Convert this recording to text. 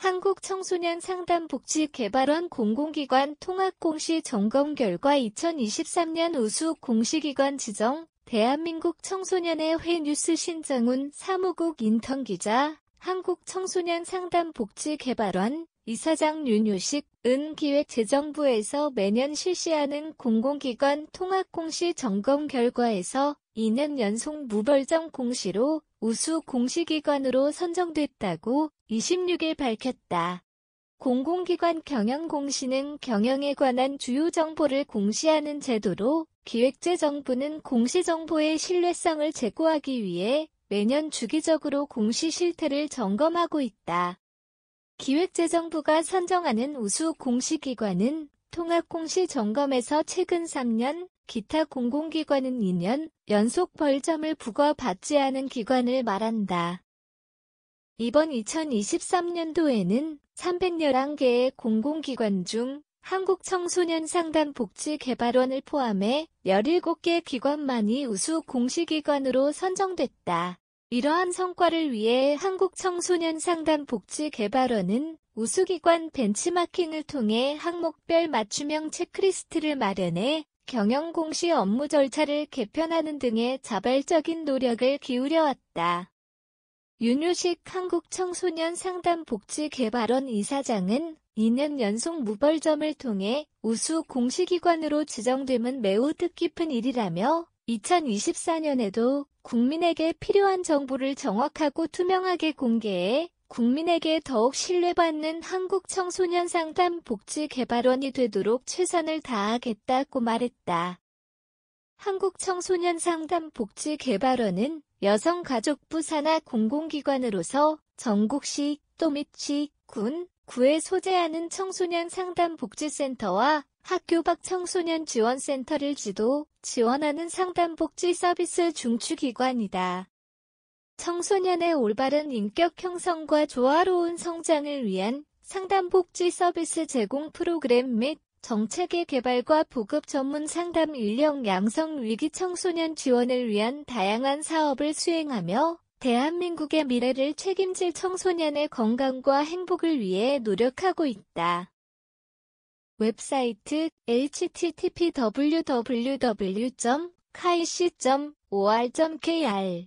한국청소년상담복지개발원 공공기관 통합공시 점검 결과 2023년 우수 공시기관 지정 대한민국 청소년의 회뉴스 신정훈 사무국 인턴 기자 한국청소년상담복지개발원 이사장 윤효식 은 기획재정부에서 매년 실시하는 공공기관 통합공시 점검 결과에서 이는 연속 무벌점 공시로 우수 공시기관으로 선정됐다고 26일 밝혔다. 공공기관 경영 공시는 경영에 관한 주요 정보를 공시하는 제도로 기획재정부는 공시정보의 신뢰성을 제고하기 위해 매년 주기적으로 공시 실태를 점검하고 있다. 기획재정부가 선정하는 우수 공시기관은 통합공시 점검에서 최근 3년 기타 공공기관은 2년 연속 벌점을 부과받지 않은 기관을 말한다. 이번 2023년도에는 311개의 공공기관 중 한국청소년상담복지개발원을 포함해 17개 기관만이 우수 공시기관으로 선정됐다. 이러한 성과를 위해 한국청소년상담복지개발원은 우수기관 벤치마킹을 통해 항목별 맞춤형 체크리스트를 마련해 경영공시 업무 절차를 개편하는 등의 자발적인 노력을 기울여왔다. 윤유식 한국청소년상담복지개발원 이사장은 2년 연속 무벌점을 통해 우수 공시기관으로 지정됨은 매우 뜻깊은 일이라며 2024년에도 국민에게 필요한 정보를 정확하고 투명하게 공개해 국민에게 더욱 신뢰받는 한국 청소년 상담 복지 개발원이 되도록 최선을 다하겠다고 말했다. 한국 청소년 상담 복지 개발원은 여성가족부 산하 공공기관으로서 전국시, 또및 시, 군, 구에 소재하는 청소년 상담 복지센터와 학교 밖 청소년 지원센터를 지도, 지원하는 상담 복지 서비스 중추기관이다. 청소년의 올바른 인격 형성과 조화로운 성장을 위한 상담복지 서비스 제공 프로그램 및 정책의 개발과 보급 전문 상담 인력 양성 위기 청소년 지원을 위한 다양한 사업을 수행하며 대한민국의 미래를 책임질 청소년의 건강과 행복을 위해 노력하고 있다. 웹사이트 http w w w k i c o r k r